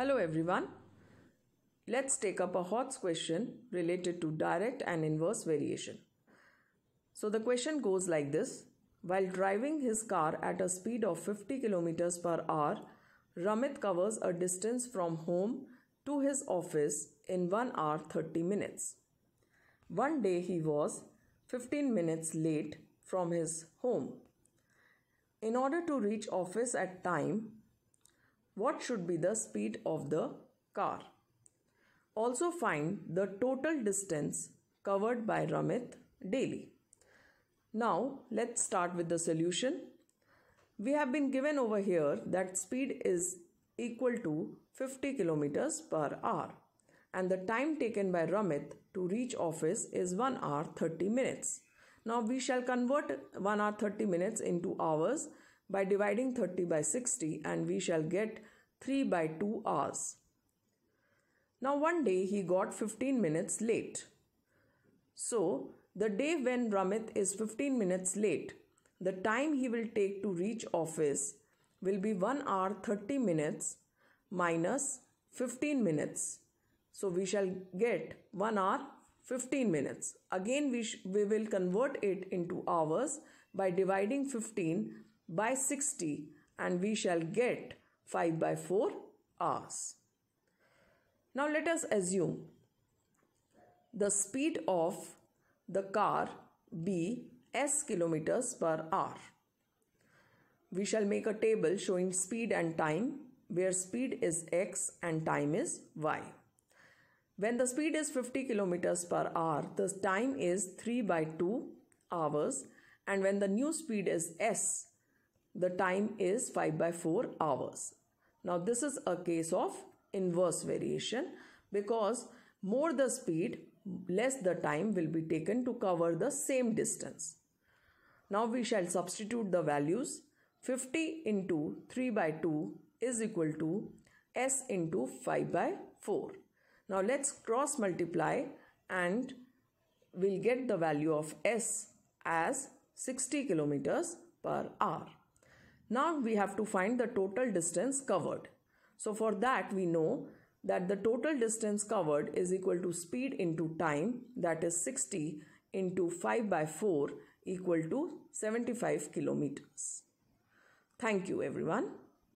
Hello everyone. Let's take up a HOTS question related to direct and inverse variation. So the question goes like this. While driving his car at a speed of 50 km per hour, Ramit covers a distance from home to his office in 1 hour 30 minutes. One day he was 15 minutes late from his home. In order to reach office at time, what should be the speed of the car. Also find the total distance covered by Ramit daily. Now let's start with the solution. We have been given over here that speed is equal to 50 kilometers per hour and the time taken by Ramit to reach office is 1 hour 30 minutes. Now we shall convert 1 hour 30 minutes into hours by dividing 30 by 60 and we shall get 3 by 2 hours. Now one day he got 15 minutes late. So the day when Ramit is 15 minutes late, the time he will take to reach office will be 1 hour 30 minutes minus 15 minutes. So we shall get 1 hour 15 minutes. Again we, we will convert it into hours by dividing 15 by 60 and we shall get 5 by 4 hours. Now let us assume the speed of the car be s kilometers per hour. We shall make a table showing speed and time where speed is x and time is y. When the speed is 50 kilometers per hour, the time is 3 by 2 hours and when the new speed is s, the time is 5 by 4 hours. Now this is a case of inverse variation because more the speed less the time will be taken to cover the same distance. Now we shall substitute the values 50 into 3 by 2 is equal to s into 5 by 4. Now let's cross multiply and we'll get the value of s as 60 kilometers per hour. Now we have to find the total distance covered. So for that we know that the total distance covered is equal to speed into time that is 60 into 5 by 4 equal to 75 kilometers. Thank you everyone.